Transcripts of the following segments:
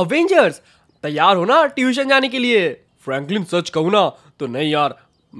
Avengers तैयार हो ना ट्यूशन जाने के लिए फ्रैंकलिन सच कहूँ ना तो नहीं यार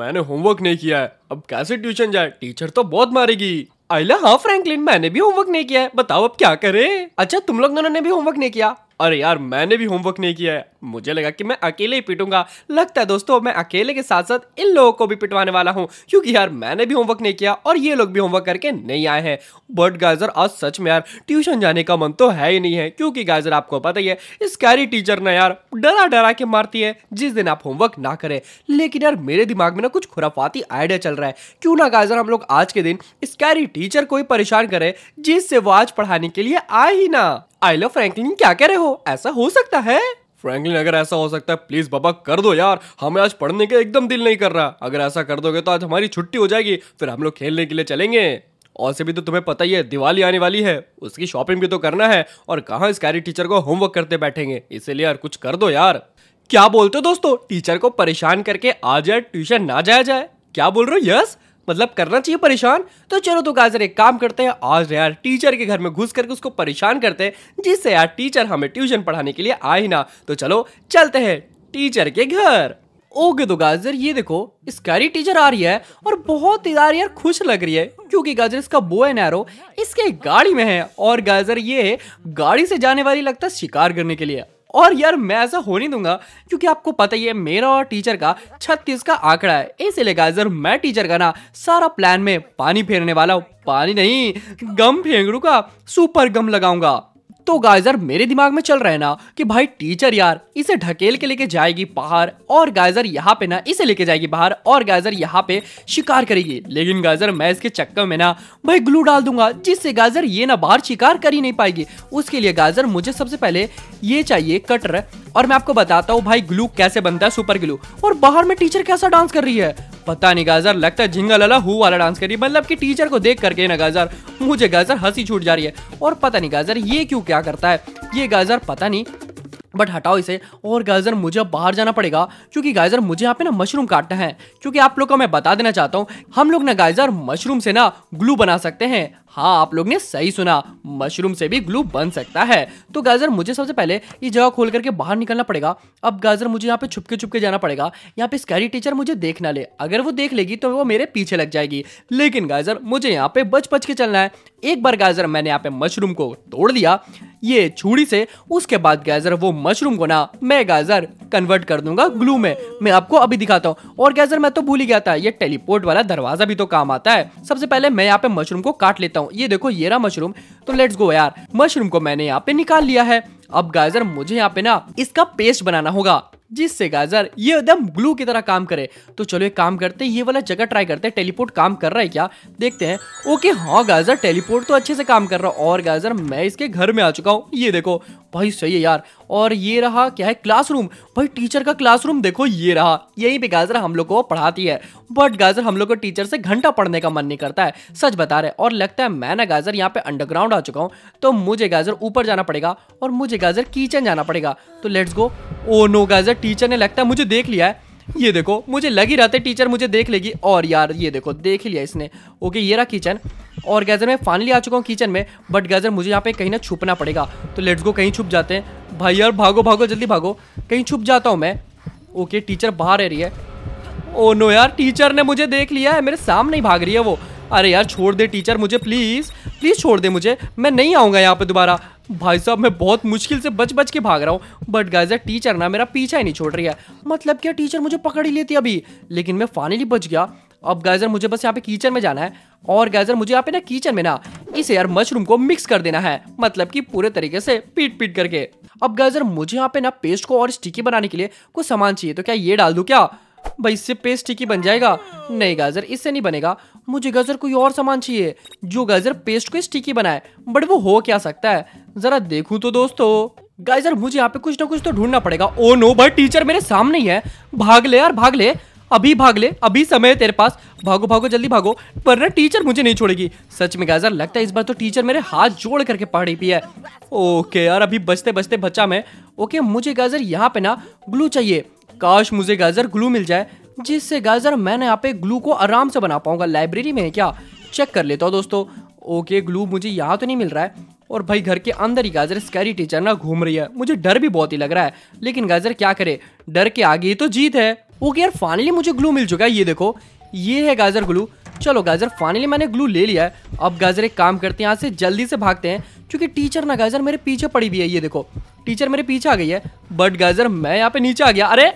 मैंने होमवर्क नहीं किया है अब कैसे ट्यूशन जाए टीचर तो बहुत मारेगी आईला हाँ फ्रैंकलिन मैंने भी होमवर्क नहीं किया है बताओ अब क्या करें अच्छा तुम लोग दोनों ने भी होमवर्क नहीं किया अरे यार मैंने भी होमवर्क नहीं किया है मुझे लगा कि मैं अकेले ही पिटूंगा लगता है दोस्तों मैं अकेले के साथ साथ इन लोगों को भी पिटवाने वाला हूँ क्योंकि यार मैंने भी होमवर्क नहीं किया और ये लोग भी होमवर्क करके नहीं आए हैं बट गाजर आज सच में यार ट्यूशन जाने का मन तो है ही नहीं है क्योंकि गाजर आपको पता ही है इस कैरी टीचर ना यार डरा डरा के मारती है जिस दिन आप होमवर्क ना करें लेकिन यार मेरे दिमाग में ना कुछ खुराफाती आइडिया चल रहा है क्यों ना गाजर हम लोग आज के दिन इस कैरी टीचर को ही परेशान करें जिससे वो आज पढ़ाने के लिए आए ही ना आई लव फ्रैंकलिन क्या कह रहे हो ऐसा हो सकता है फ्रैंकलिन अगर ऐसा हो सकता है प्लीज बाबा कर दो यार हमें आज पढ़ने का एकदम दिल नहीं कर रहा अगर ऐसा कर दोगे तो आज हमारी छुट्टी हो जाएगी फिर हम लोग खेलने के लिए चलेंगे और से भी तो तुम्हें पता ही है दिवाली आने वाली है उसकी शॉपिंग भी तो करना है और कहाँ इस कैरी टीचर को होमवर्क करते बैठेंगे इसीलिए यार कुछ कर दो यार क्या बोलते हो दोस्तों टीचर को परेशान करके आज जाए ट्यूशन ना जाया जाए क्या बोल रहे हो यस मतलब करना चाहिए परेशान तो चलो तो गाजर एक काम करते हैं आज यार टीचर के घर में घुस करके उसको परेशान करते हैं जिससे यार टीचर हमें ट्यूशन पढ़ाने के लिए आए ना तो चलो चलते हैं टीचर के घर ओके तो गाजर ये देखो स्कैरी टीचर आ रही है और बहुत ही यार खुश लग रही है क्योंकि गाजर इसका बो एन एरो इसके गाड़ी में है और गाजर ये गाड़ी से जाने वाली लगता है शिकार करने के लिए और यार मैं ऐसा हो नहीं दूंगा क्योंकि आपको पता ही है मेरा और टीचर का छत्तीस का आंकड़ा है इसलिए गाइजर मैं टीचर का ना सारा प्लान में पानी फेरने वाला हूँ पानी नहीं गम फेंगड़ू का सुपर गम लगाऊंगा तो गाइजर मेरे दिमाग में चल रहे ना कि भाई टीचर यार इसे ढकेल के लेके जाएगी बाहर और गाइजर यहाँ पे ना इसे लेके जाएगी बाहर और गाइजर यहाँ पे शिकार करेगी लेकिन गाइजर मैं इसके चक्कर में ना भाई ग्लू डाल दूंगा जिससे गाइजर ये ना बाहर शिकार कर ही नहीं पाएगी उसके लिए गाइजर मुझे सबसे पहले ये चाहिए कटर और मैं आपको बताता हूँ भाई ग्लू कैसे बनता है सुपर ग्लू और बाहर में टीचर कैसा डांस कर रही है पता नहीं गाजर लगता है झिंगा लला हु वाला डांस करी मतलब कि टीचर को देख करके ना गाजर मुझे गाजर हंसी छूट जा रही है और पता नहीं गाजर ये क्यों क्या करता है ये गाजर पता नहीं बट हटाओ इसे और गाजर मुझे बाहर जाना पड़ेगा क्योंकि गाजर मुझे यहाँ पे ना मशरूम काटना है क्योंकि आप लोग को मैं बता देना चाहता हूँ हम लोग ना गाजर मशरूम से ना ग्लू बना सकते हैं हाँ आप लोग ने सही सुना मशरूम से भी ग्लू बन सकता है तो गाजर मुझे सबसे पहले ये जगह खोल करके बाहर निकलना पड़ेगा अब गाजर मुझे यहाँ पे छुपके छुपके जाना पड़ेगा यहाँ पे स्कैरी टीचर मुझे देख ना ले अगर वो देख लेगी तो वो मेरे पीछे लग जाएगी लेकिन गाजर मुझे यहाँ पे बच बच के चलना है एक बार गाजर मैंने यहाँ पे मशरूम को तोड़ दिया ये छुड़ी से उसके बाद गाजर वो मशरूम को ना मैं गाजर कन्वर्ट कर दूंगा ग्लू में मैं आपको अभी दिखाता हूँ और गाजर मैं तो भूल ही गया था ये टेलीपोर्ट वाला दरवाजा भी तो काम आता है सबसे पहले मैं यहाँ पे मशरूम को काट लेता हूँ हूँ ये देखो ये रहा मशरूम तो लेट्स गो यार मशरूम को मैंने यहाँ पे निकाल लिया है अब गाजर मुझे यहाँ पे ना इसका पेस्ट बनाना होगा जिससे गाजर ये एकदम ग्लू की तरह काम करे तो चलो एक काम करते हैं ये वाला जगह ट्राई करते हैं टेलीपोर्ट काम कर रहा है क्या देखते हैं ओके हाँ गाजर टेलीपोर्ट तो अच्छे से काम कर रहा है और गाजर मैं इसके घर में आ चुका हूँ ये देखो भाई सही है यार और ये रहा क्या है क्लासरूम भाई टीचर का क्लासरूम देखो ये रहा यही पे गाजर हम लोग को पढ़ाती है बट गाजर हम लोग को टीचर से घंटा पढ़ने का मन नहीं करता है सच बता रहे और लगता है मैं ना गाजर यहाँ पे अंडरग्राउंड आ चुका हूँ तो मुझे गाजर ऊपर जाना पड़ेगा और मुझे गाजर किचन जाना पड़ेगा तो लेट्स गो ओ नो गाजर टीचर ने लगता है मुझे देख लिया है ये देखो मुझे लग ही रहा था टीचर मुझे देख लेगी और यार ये देखो देख ही लिया इसने ओके ये रहा किचन और गैजर मैं फाइनली आ चुका हूँ किचन में बट गैजर मुझे यहाँ पे कहीं ना छुपना पड़ेगा तो लेट्स गो कहीं छुप जाते हैं भाई यार भागो भागो जल्दी भागो कहीं छुप जाता हूँ मैं ओके टीचर बाहर रह रही है ओ oh नो यार टीचर ने मुझे देख लिया है मेरे सामने ही भाग रही है वो अरे यार छोड़ दे टीचर मुझे प्लीज़ प्लीज़ छोड़ दे मुझे मैं नहीं आऊँगा यहाँ पर दोबारा भाई साहब मैं बहुत मुश्किल से बच बच के भाग रहा हूँ बट गाइज टीचर ना मेरा पीछा ही नहीं छोड़ रही है मतलब क्या टीचर मुझे पकड़ ही लेती अभी लेकिन मैं फाइनली बच गया अब गाइजर मुझे बस यहाँ पे किचन में जाना है और गाइजर मुझे यहाँ पे ना किचन में ना इसे यार मशरूम को मिक्स कर देना है मतलब कि पूरे तरीके से पीट पीट करके अब गाइजर मुझे यहाँ पे ना पेस्ट को और स्टिकी बनाने के लिए कुछ सामान चाहिए तो क्या ये डाल दू क्या भाई इससे पेस्ट स्टिकी बन जाएगा नहीं गाजर इससे नहीं बनेगा मुझे गजर कोई और सामान चाहिए जो गाजर पेस्ट को स्टिकी बनाए बट वो हो क्या सकता है जरा देखू तो दोस्तों गाइजर मुझे यहाँ पे कुछ ना कुछ तो ढूंढना पड़ेगा ओ नो भाई टीचर मेरे सामने ही है भाग ले यार भाग ले अभी भाग ले अभी समय है तेरे पास भागो भागो जल्दी भागो पर ना टीचर मुझे नहीं छोड़ेगी सच में गाजर लगता है इस बार तो टीचर मेरे हाथ जोड़ करके पहाड़ी पी है ओके यार अभी बचते बचते बच्चा मैं ओके मुझे गाजर यहाँ पे ना ग्लू चाहिए काश मुझे गाजर ग्लू मिल जाए जिससे गाजर मैं यहाँ पे ग्लू को आराम से बना पाऊंगा लाइब्रेरी में है क्या चेक कर लेता हूँ दोस्तों ओके ग्लू मुझे यहाँ तो नहीं मिल रहा है और भाई घर के अंदर ही गाजर स्कैरी टीचर ना घूम रही है मुझे डर भी बहुत ही लग रहा है लेकिन गाजर क्या करे डर के आगे ही तो जीत है ओके यार फाइनली मुझे ग्लू मिल चुका है ये देखो ये है गाजर ग्लू चलो गाजर फाइनली मैंने ग्लू ले लिया है अब गाजर एक काम करते हैं यहाँ से जल्दी से भागते हैं क्योंकि टीचर ना गाजर मेरे पीछे पड़ी हुई है ये देखो टीचर मेरे पीछे आ गई है बट गाजर मैं यहाँ पे नीचे आ गया अरे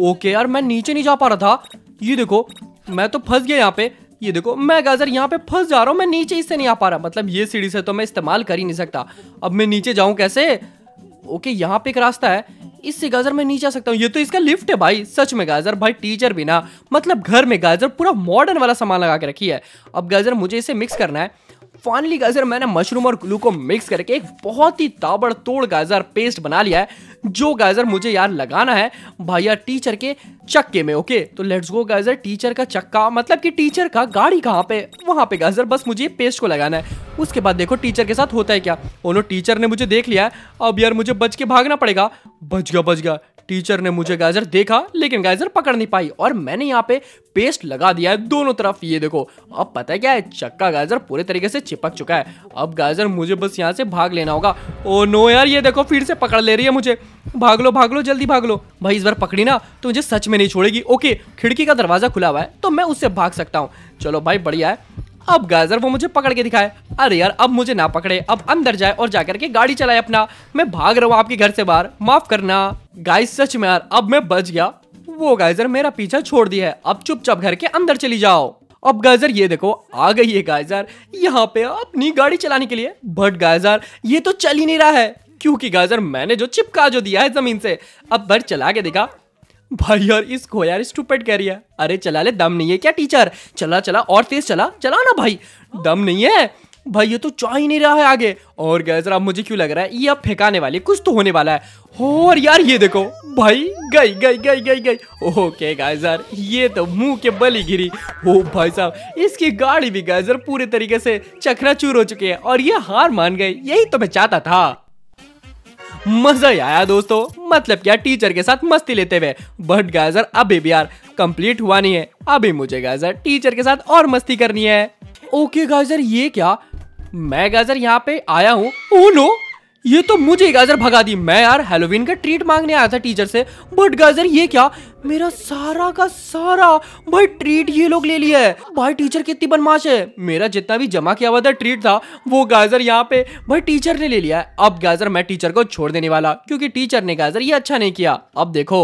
ओके यार मैं नीचे नहीं जा पा रहा था ये देखो मैं तो फंस गया यहाँ पे ये देखो मैं गाजर यहाँ पे फंस जा रहा हूँ मैं नीचे इससे नहीं आ पा रहा मतलब ये सीढ़ी से तो मैं इस्तेमाल कर ही नहीं सकता अब मैं नीचे जाऊँ कैसे ओके यहाँ पे एक रास्ता है इससे गाजर मैं नीचे आ सकता हूँ ये तो इसका लिफ्ट है भाई सच में गाजर भाई टीचर भी ना मतलब घर में गाजर पूरा मॉडर्न वाला सामान लगा के रखी है अब गाजर मुझे इसे मिक्स करना है फाइनली गाजर मैंने मशरूम और ग्लू को मिक्स करके एक बहुत ही ताबड़तोड़ गाजर पेस्ट बना लिया है जो गाजर मुझे यार लगाना है भैया टीचर के चक्के में ओके तो लेट्स गो गाजर टीचर का चक्का मतलब कि टीचर का गाड़ी कहाँ पे वहाँ पे गाजर बस मुझे पेस्ट को लगाना है उसके बाद देखो टीचर के साथ होता है क्या ओनो oh टीचर ने मुझे देख लिया है अब यार मुझे बच के भागना पड़ेगा बच गया बच गया टीचर ने मुझे गाजर देखा लेकिन गाजर पकड़ नहीं पाई और मैंने यहाँ पे पेस्ट लगा दिया है दोनों तरफ ये देखो अब पता है क्या है चक्का गाजर पूरे तरीके से चिपक चुका है अब गाजर मुझे बस यहाँ से भाग लेना होगा ओ oh नो यार ये देखो फिर से पकड़ ले रही है मुझे भाग लो भाग लो जल्दी भाग लो भाई इस बार पकड़ी ना तो मुझे सच में नहीं छोड़ेगी ओके खिड़की का दरवाजा खुला हुआ है तो मैं उससे भाग सकता हूँ चलो भाई बढ़िया है अब गाजर वो मुझे पकड़ के दिखाए अरे यार अब मुझे ना पकड़े अब अंदर जाए और जाकर के गाड़ी चलाए अपना मैं भाग रहा हूँ आपके घर से बाहर माफ करना गाइस सच में यार अब मैं बच गया वो गाइजर मेरा पीछा छोड़ दिया है अब चुपचाप घर के अंदर चली जाओ अब गाइजर ये देखो आ गई है गाइजर यहाँ पे अपनी गाड़ी चलाने के लिए बट गाइजर ये तो चल ही नहीं रहा है क्योंकि गाजर मैंने जो चिपका जो दिया है जमीन से अब भर चला के देखा भाई यार इसको यार स्टूपेट कह रही है अरे चला ले दम नहीं है क्या टीचर चला चला और तेज चला चला ना भाई दम नहीं है भाई ये तो चाह ही नहीं रहा है आगे और गैस अब मुझे क्यों लग रहा है ये अब फेंकाने वाले कुछ तो होने वाला है और यार ये देखो भाई गई गई गई गई गई ओके गाइस ये तो मुंह के बली गिरी ओ भाई साहब इसकी गाड़ी भी गाइस पूरे तरीके से चूर हो चुके हैं और ये हार मान गए यही तो मैं चाहता था मजा ही आया दोस्तों मतलब क्या टीचर के साथ मस्ती लेते हुए बट गाजर अभी भी यार कंप्लीट हुआ नहीं है अभी मुझे गाजर टीचर के साथ और मस्ती करनी है ओके गाजर ये क्या मैं गाजर यहाँ पे आया हूँ ओ ये तो मुझे गाजर भगा दी मैं यार हेलोवीन का ट्रीट मांगने आया था टीचर से बट गाजर ये क्या मेरा सारा का सारा भाई ट्रीट ये लोग ले लिया है भाई टीचर कितनी बदमाश है मेरा जितना भी जमा किया हुआ था ट्रीट था वो गाजर यहाँ पे भाई टीचर ने ले लिया है अब गाजर मैं टीचर को छोड़ देने वाला क्योंकि टीचर ने गाजर ये अच्छा नहीं किया अब देखो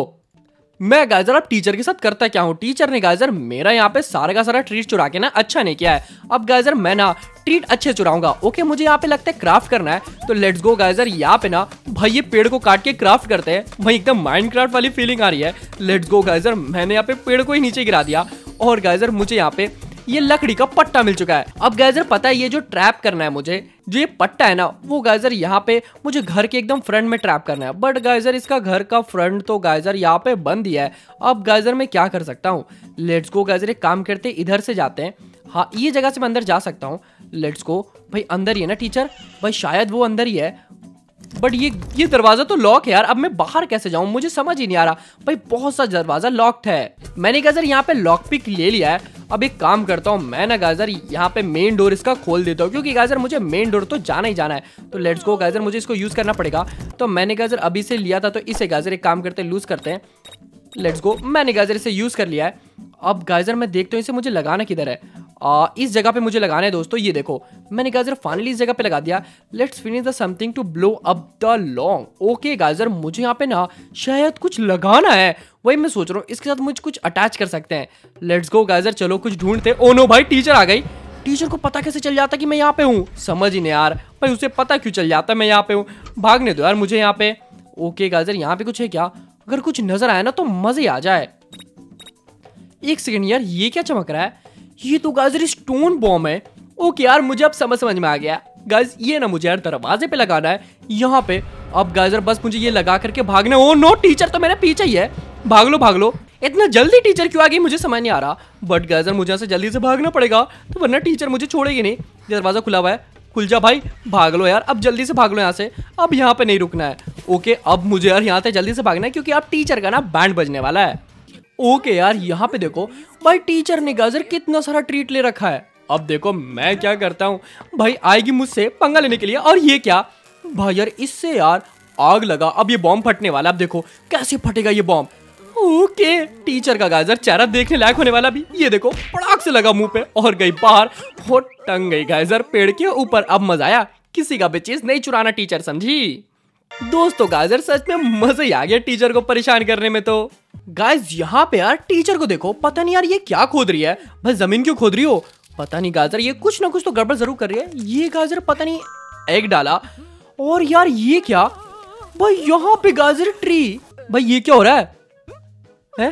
मैं गाइजर अब टीचर के साथ करता क्या हूँ टीचर ने गाइजर मेरा यहाँ पे सारा का सारा ट्रीट चुरा के ना अच्छा नहीं किया है अब गाइजर मैं ना ट्रीट अच्छे चुराऊंगा ओके मुझे यहाँ पे लगता है क्राफ्ट करना है तो लेट्स गो गाइजर यहाँ पे ना भाई ये पेड़ को काट के क्राफ्ट करते हैं भाई एकदम माइंड वाली फीलिंग आ रही है लेट्स गो गाइजर मैंने यहाँ पे पेड़ को ही नीचे गिरा दिया और गाइजर मुझे यहाँ पे ये लकड़ी का पट्टा मिल चुका है अब गैजर पता है ये जो ट्रैप करना है मुझे जो ये पट्टा है ना वो गाइजर यहाँ पे मुझे घर के एकदम फ्रंट में ट्रैप करना है बट गाइजर इसका घर का फ्रंट तो गाइजर यहाँ पे बंद ही है अब गाइजर मैं क्या कर सकता हूँ लेट्स गो गाइजर एक काम करते इधर से जाते हैं हाँ ये जगह से मैं अंदर जा सकता हूँ लेट्स को भाई अंदर ही है ना टीचर भाई शायद वो अंदर ही है बट ये ये दरवाज़ा तो लॉक है यार अब मैं बाहर कैसे जाऊं मुझे समझ ही नहीं आ रहा भाई बहुत सा दरवाज़ा लॉक्ड है मैंने गाजर यहाँ पे लॉक पिक ले लिया है अब एक काम करता हूँ मैं ना गाजर यहाँ पे मेन डोर इसका खोल देता हूँ क्योंकि गाजर मुझे मेन डोर तो जाना ही जाना है तो लेट्स गो गाजर मुझे इसको यूज़ करना पड़ेगा तो मैंने गाजर अभी से लिया था तो इसे गाजर एक काम करते लूज़ करते हैं लेट्स गो मैंने गाजर इसे यूज़ कर लिया है अब गाजर मैं देखता हूँ इसे मुझे लगाना किधर है आ, इस जगह पे मुझे लगाना है दोस्तों ये देखो मैंने गाजर फाइनली इस जगह पे लगा दिया let's finish the something to blow up the long okay गाजर मुझे यहाँ पे ना शायद कुछ लगाना है वही मैं सोच रहा हूँ इसके साथ मुझे कुछ अटैच कर सकते हैं लेट्स गो गाजर चलो कुछ ढूंढते ओ oh नो भाई टीचर आ गई टीचर को पता कैसे चल जाता कि मैं यहाँ पे हूँ समझ ही नहीं यार भाई उसे पता क्यों चल जाता मैं यहाँ पे हूँ भागने दो यार मुझे यहाँ पे ओके गाजर यहाँ पे कुछ है क्या अगर कुछ नजर आया ना तो मजे आ जाए एक सेकेंड यार ये क्या चमक रहा है ये तो गाजर स्टोन बॉम है ओके यार मुझे अब समझ समझ में आ गया गाइज ये ना मुझे यार दरवाजे पे लगाना है यहाँ पे अब गाइजर बस मुझे ये लगा करके भागने ओ नो टीचर तो मेरे पीछे ही है भाग लो भाग लो इतना जल्दी टीचर क्यों आ गई मुझे समझ नहीं आ रहा बट गाइजर मुझे यहाँ से जल्दी से भागना पड़ेगा तो वरना टीचर मुझे छोड़ेगी नहीं दरवाज़ा खुला हुआ है खुल जा भाई भाग लो यार अब जल्दी से भाग लो यहाँ से अब यहाँ पे नहीं रुकना है ओके अब मुझे यार यहाँ से जल्दी से भागना है क्योंकि अब टीचर का ना बैंड बजने वाला है ओके यार यहाँ पे देखो भाई टीचर ने गाजर कितना सारा ट्रीट ले रखा है अब देखो मैं क्या करता हूँ भाई आएगी मुझसे पंगा लेने के लिए और ये क्या भाई यार इससे यार आग लगा अब ये बॉम्ब फटने वाला अब देखो कैसे फटेगा ये बॉम्ब ओके टीचर का गाजर चेहरा देखने लायक होने वाला भी ये देखो पड़ाक से लगा मुंह पे और गई बाहर हो टंग गई गाजर पेड़ के ऊपर अब मजा आया किसी का भी चीज नहीं चुराना टीचर समझी दोस्तों गाजर सच में मजा ही आ गया टीचर को परेशान करने में तो गाइस यहाँ पे यार टीचर को देखो पता नहीं यार ये क्या खोद रही है बस जमीन क्यों खोद रही हो पता नहीं गाजर ये कुछ ना कुछ तो गड़बड़ जरूर कर रही है ये गाजर पता नहीं एग डाला और यार ये क्या भाई यहाँ पे गाजर ट्री भाई ये क्या हो रहा है, है?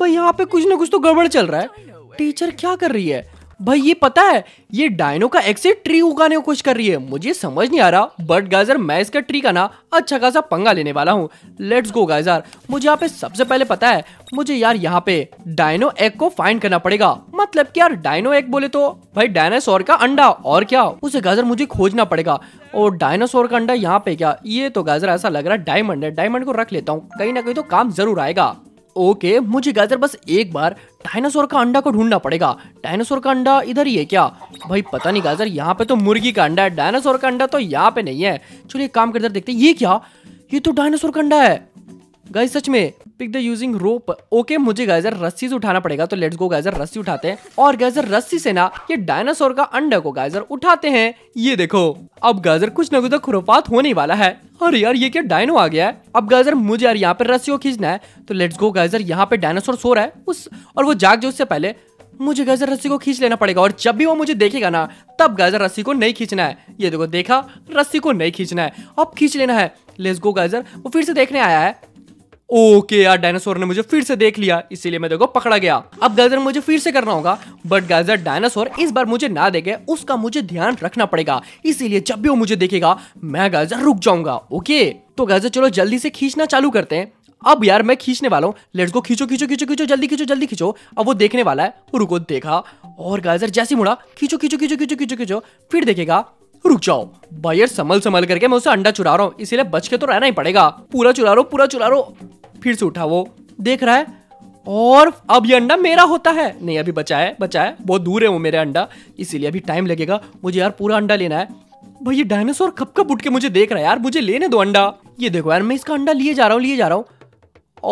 भाई यहाँ पे कुछ ना कुछ तो गड़बड़ चल रहा है टीचर क्या कर रही है भाई ये पता है ये डायनो का एक्सिट ट्री उगाने की कोशिश कर रही है मुझे समझ नहीं आ रहा बट गाइजर मैं इसका ट्री का ना अच्छा खासा पंगा लेने वाला हूँ लेट्स गो गाइजर मुझे यहाँ पे सबसे पहले पता है मुझे यार यहाँ पे डायनो एग को फाइंड करना पड़ेगा मतलब कि यार डायनो एग बोले तो भाई डायनासोर का अंडा और क्या उसे गाजर मुझे खोजना पड़ेगा और डायनासोर का अंडा यहाँ पे क्या ये तो गाजर ऐसा लग रहा है डायमंड है डायमंड को रख लेता हूँ कहीं ना कहीं तो काम जरूर आएगा ओके मुझे गैदर बस एक बार डायनासोर का अंडा को ढूंढना पड़ेगा डायनासोर का अंडा इधर ही है क्या भाई पता नहीं गाजर यहाँ पे तो मुर्गी का अंडा है डायनासोर का अंडा तो यहाँ पे नहीं है चलिए काम कर देखते ये क्या ये तो डायनासोर का अंडा है गाइस सच में pick the using rope okay मुझे गैजर रस्सी से उठाना पड़ेगा तो लेट्स गो गैजर रस्सी उठाते हैं और गैजर रस्सी से ना ये डायनासोर का अंडा को गैजर उठाते हैं ये देखो अब गैजर कुछ ना कुछ तो खुरफात होने वाला है अरे यार ये क्या डायनो आ गया है अब गाजर मुझे यार यहाँ पे रस्सी को खींचना है तो लेट्स गो गाजर यहाँ पे डायनासोर सो रहा है उस और वो जाग जो उससे पहले मुझे गाजर रस्सी को खींच लेना पड़ेगा और जब भी वो मुझे देखेगा ना तब गाजर रस्सी को नहीं खींचना है ये देखो देखा रस्सी को नहीं खींचना है अब खींच लेना है लेट्स गो गाजर वो फिर से देखने आया है ओके यार डायनासोर ने मुझे फिर से देख लिया इसीलिए मैं देखो पकड़ा गया अब गाइजर मुझे फिर से करना होगा बट गाइजर डायनासोर इस बार मुझे ना देखे उसका मुझे ध्यान रखना पड़ेगा इसीलिए जब भी वो मुझे देखेगा मैं गाइजर रुक जाऊंगा ओके तो गाइजर चलो जल्दी से खींचना चालू करते हैं अब यार मैं खींचने वाला हूँ लेट्स को खींचो खींचो खींचो खींचो जल्दी खींचो जल्दी खींचो अब वो देखने वाला है रुको देखा और गाजर जैसी मुड़ा खींचो खींचो खींचो खींचो खींचो खींचो फिर देखेगा रुक जाओ भाई यार संभल संभल करके मैं उसे अंडा चुरा रहा हूँ इसीलिए बच के तो रहना ही पड़ेगा पूरा चुरा रो पूरा चुरा रो फिर से उठा वो देख रहा है और अब ये अंडा मेरा होता है नहीं अभी बचा है बचा है बहुत दूर है वो मेरे अंडा इसीलिए अभी टाइम लगेगा मुझे यार पूरा अंडा लेना है भाई ये डायनासोर कब कब उठ के मुझे देख रहा है यार मुझे लेने दो अंडा ये देखो यार मैं इसका अंडा लिए जा रहा हूँ लिए जा रहा हूँ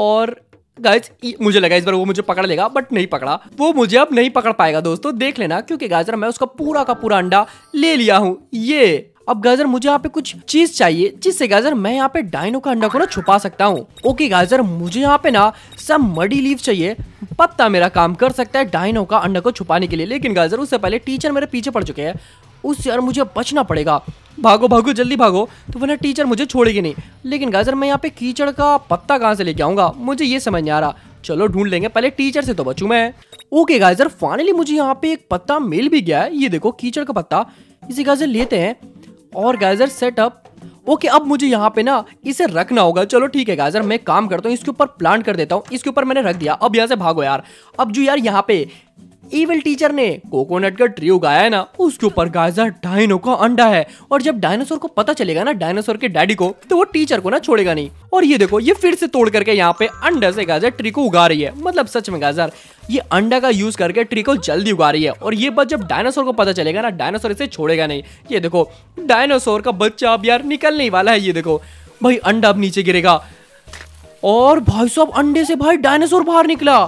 और गाइज मुझे लगा इस बार वो मुझे पकड़ लेगा बट नहीं पकड़ा वो मुझे अब नहीं पकड़ पाएगा दोस्तों देख लेना क्योंकि गाजर मैं उसका पूरा का पूरा अंडा ले लिया हूँ ये अब गाजर मुझे यहाँ पे कुछ चीज चाहिए जिससे गाजर मैं यहाँ पे डायनो का अंडा को ना छुपा सकता हूँ ओके गाजर मुझे यहाँ पे ना सब मडी लीव चाहिए पत्ता मेरा काम कर सकता है डायनो का अंडा को छुपाने के लिए लेकिन गाजर उससे पहले टीचर मेरे पीछे पड़ चुके हैं उससे यार मुझे बचना पड़ेगा भागो भागो जल्दी भागो तो वरना टीचर मुझे छोड़ेगी नहीं लेकिन गाजर मैं यहाँ पे कीचड़ का पत्ता कहाँ से लेके आऊँगा मुझे ये समझ नहीं आ रहा चलो ढूंढ लेंगे पहले टीचर से तो बचू मैं ओके गाजर फाइनली मुझे यहाँ पे एक पत्ता मिल भी गया है ये देखो कीचड़ का पत्ता इसे गाजर लेते हैं और गाजर सेटअप ओके okay, अब मुझे यहाँ पे ना इसे रखना होगा चलो ठीक है गाजर मैं काम करता हूँ इसके ऊपर प्लांट कर देता हूँ इसके ऊपर मैंने रख दिया अब यहाँ से भागो यार अब जो यार यहाँ पे इविल टीचर ने कोकोनट का ट्री उगाया है ना उसके ऊपर गाइजर डायनो का अंडा है और जब डायनासोर को पता चलेगा ना डायनासोर के डैडी को तो वो टीचर को ना छोड़ेगा नहीं और ये देखो ये फिर से तोड़ करके यहाँ पे अंडा से गाजर ट्री को उगा रही है मतलब सच में गाजर ये अंडा का यूज करके ट्री को जल्दी उगा रही है और ये बात जब डायनासोर को पता चलेगा ना डायनासोर इसे छोड़ेगा नहीं ये देखो डायनासोर का बच्चा अब यार निकलने वाला है ये देखो भाई अंडा अब नीचे गिरेगा और भाई साहब अंडे से भाई डायनासोर बाहर निकला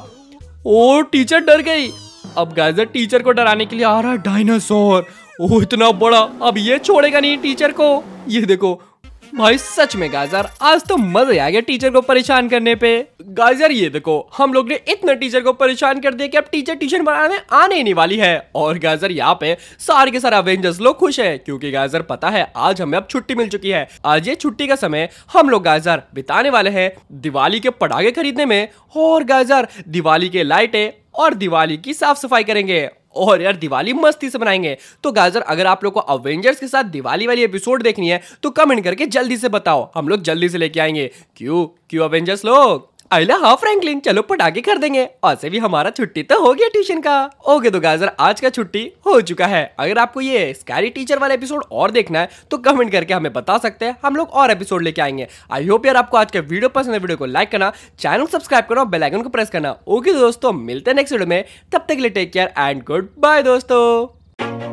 ओ टीचर डर गई अब गाइजर टीचर को डराने के लिए आ रहा है डायनासोर वो इतना बड़ा अब ये छोड़ेगा नहीं टीचर को ये देखो भाई सच में गाइस यार आज तो मजा आ गया टीचर को परेशान करने पे गाइस यार ये देखो हम लोग ने इतने टीचर को परेशान कर दिया कि अब टीचर ट्यूशन बनाने आने ही नहीं वाली है और गाइस यार यहाँ पे सारे के सारे अवेंजर्स लोग खुश है क्योंकि गाइस यार पता है आज हमें अब छुट्टी मिल चुकी है आज ये छुट्टी का समय हम लोग गाइस यार बिताने वाले हैं दिवाली के पटाखे खरीदने में और गाइस यार दिवाली के लाइटें और दिवाली की साफ सफाई करेंगे और यार दिवाली मस्ती से बनाएंगे तो गाजर अगर आप लोग को अवेंजर्स के साथ दिवाली वाली एपिसोड देखनी है तो कमेंट करके जल्दी से बताओ हम लोग जल्दी से लेके आएंगे क्यों क्यों अवेंजर्स लोग अला हाँ फ्रैंकलिन चलो पटाखे कर देंगे ऐसे भी हमारा छुट्टी तो हो गया ट्यूशन का ओके तो गाजर आज का छुट्टी हो चुका है अगर आपको ये स्कैरी टीचर वाला एपिसोड और देखना है तो कमेंट करके हमें बता सकते हैं हम लोग और एपिसोड लेके आएंगे आई होप यार आपको आज का वीडियो पसंद है वीडियो को लाइक करना चैनल सब्सक्राइब करना बेलाइकन को प्रेस करना ओके दोस्तों मिलते हैं नेक्स्ट वीडियो में तब तक के लिए take care and good bye दोस्तों